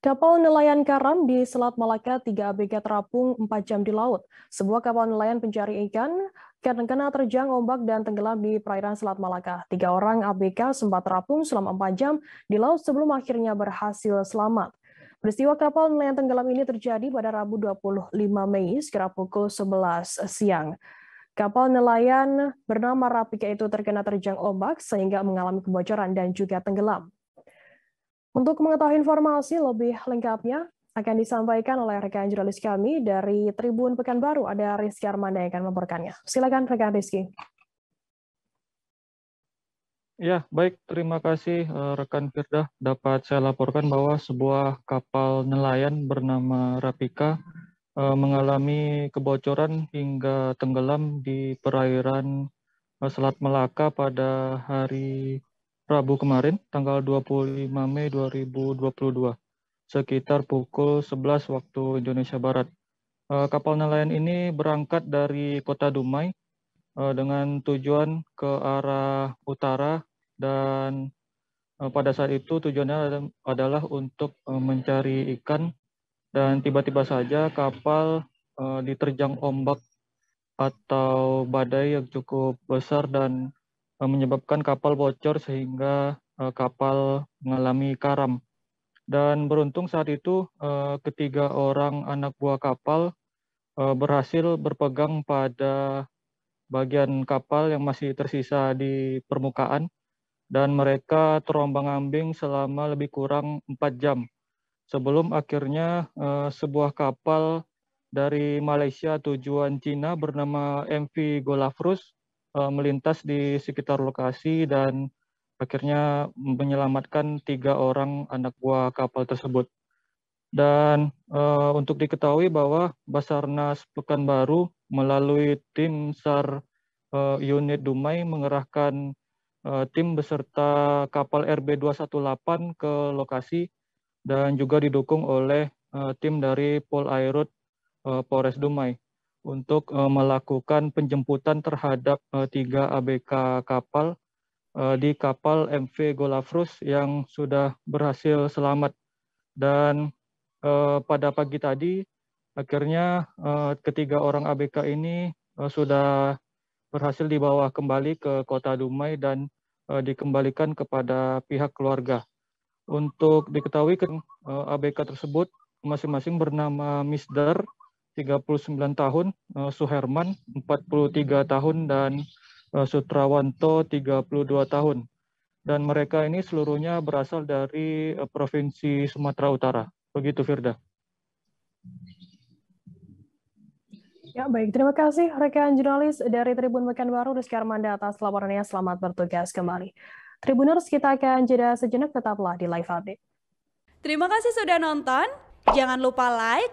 Kapal nelayan karam di Selat Malaka 3 ABK terapung 4 jam di laut. Sebuah kapal nelayan pencari ikan karena kena terjang ombak dan tenggelam di perairan Selat Malaka. Tiga orang ABK sempat terapung selama 4 jam di laut sebelum akhirnya berhasil selamat. Peristiwa kapal nelayan tenggelam ini terjadi pada Rabu 25 Mei sekitar pukul 11 siang. Kapal nelayan bernama Rapika itu terkena terjang ombak sehingga mengalami kebocoran dan juga tenggelam. Untuk mengetahui informasi lebih lengkapnya, akan disampaikan oleh rekan jurnalis kami dari Tribun Pekanbaru, ada Rizky Armanda yang akan melaporkannya. Silakan rekan Rizky. Ya, baik. Terima kasih eh, rekan Firda. Dapat saya laporkan bahwa sebuah kapal nelayan bernama Rapika eh, mengalami kebocoran hingga tenggelam di perairan eh, Selat Melaka pada hari Rabu kemarin, tanggal 25 Mei 2022, sekitar pukul 11 waktu Indonesia Barat. Eh, kapal nelayan ini berangkat dari kota Dumai eh, dengan tujuan ke arah utara dan eh, pada saat itu tujuannya adalah untuk mencari ikan dan tiba-tiba saja kapal diterjang ombak atau badai yang cukup besar dan Eh, menyebabkan kapal bocor sehingga eh, kapal mengalami karam. Dan beruntung saat itu eh, ketiga orang anak buah kapal berhasil berpegang pada bagian kapal yang masih tersisa di permukaan dan mereka terombang-ambing selama lebih kurang 4 jam sebelum akhirnya sebuah kapal dari Malaysia tujuan Cina bernama MV Golafrus uh, melintas di sekitar lokasi dan akhirnya menyelamatkan tiga orang anak buah kapal tersebut. Dan uh, untuk diketahui bahwa Basarnas Pekanbaru melalui tim SAR uh, unit Dumai mengerahkan uh, tim beserta kapal RB218 ke lokasi dan juga didukung oleh uh, tim dari Polairut uh, Polres Dumai untuk uh, melakukan penjemputan terhadap eh, tiga ABK kapal uh, di kapal MV Golafrus yang sudah berhasil selamat. Dan uh, pada pagi tadi, akhirnya uh, ketiga orang ABK ini uh, sudah berhasil dibawa kembali ke kota Dumai dan uh, dikembalikan kepada pihak keluarga. Untuk diketahui, uh, ABK tersebut masing-masing bernama Misdar, 39 tahun, eh, Suherman 43 tahun, dan eh, Sutrawanto 32 tahun. Dan mereka ini seluruhnya berasal dari eh, Provinsi Sumatera Utara. Begitu Firda. Ya, baik. Terima kasih rekan jurnalis dari Tribun Baru Rizky Armanda atas laporannya. Selamat bertugas kembali. Tribuners, kita akan jeda sejenak tetaplah di Live Update. Terima kasih sudah nonton. Jangan lupa like,